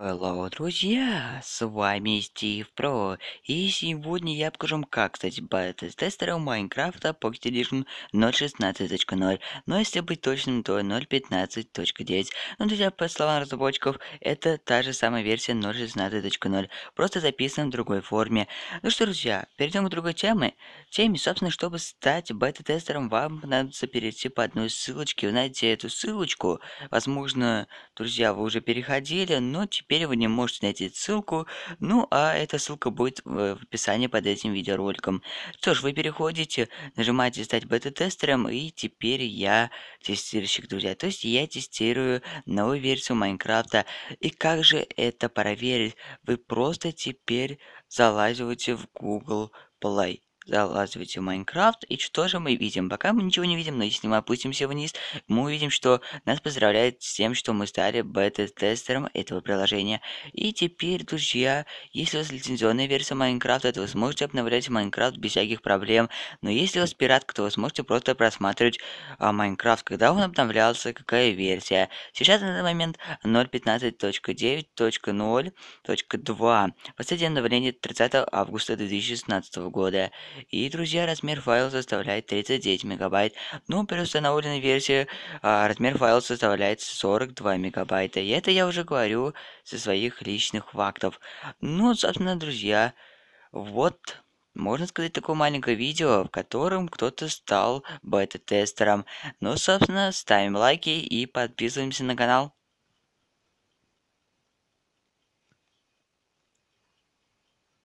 Hello, друзья! С вами Стив Про, и сегодня я покажу вам, как стать бета-тестером Майнкрафта Pocket Edition 0.16.0, но если быть точным, то 0.15.9. Ну, друзья, по словам разработчиков, это та же самая версия 0.16.0, просто записана в другой форме. Ну что, друзья, перейдем к другой теме. Теме, собственно, чтобы стать бета-тестером, вам надо перейти по одной ссылочке. Вы найдете эту ссылочку, возможно, друзья, вы уже переходили, но типа Теперь вы не можете найти ссылку, ну а эта ссылка будет в описании под этим видеороликом. Что ж, вы переходите, нажимаете «Стать бета-тестером» и теперь я тестировщик, друзья. То есть я тестирую новую версию Майнкрафта. И как же это проверить? Вы просто теперь ЗАЛАЗИВАЕТЕ в Google Play. Залазывайте в Майнкрафт. И что же мы видим? Пока мы ничего не видим, но если мы опустимся вниз, мы увидим, что нас поздравляет с тем, что мы стали бета-тестером этого приложения. И теперь, друзья, если у вас лицензионная версия Майнкрафта, то вы сможете обновлять Майнкрафт без всяких проблем. Но если у вас пиратка, то вы сможете просто просматривать а, Майнкрафт, когда он обновлялся, какая версия. Сейчас на данный момент 0.15.9.0.2. Последнее обновление 30 августа 2016 года. И, друзья, размер файла составляет 39 мегабайт. Ну, при установленной версии а, размер файла составляет 42 мегабайта. И это я уже говорю со своих личных фактов. Ну, собственно, друзья, вот можно сказать, такое маленькое видео, в котором кто-то стал бета-тестером. Ну, собственно, ставим лайки и подписываемся на канал.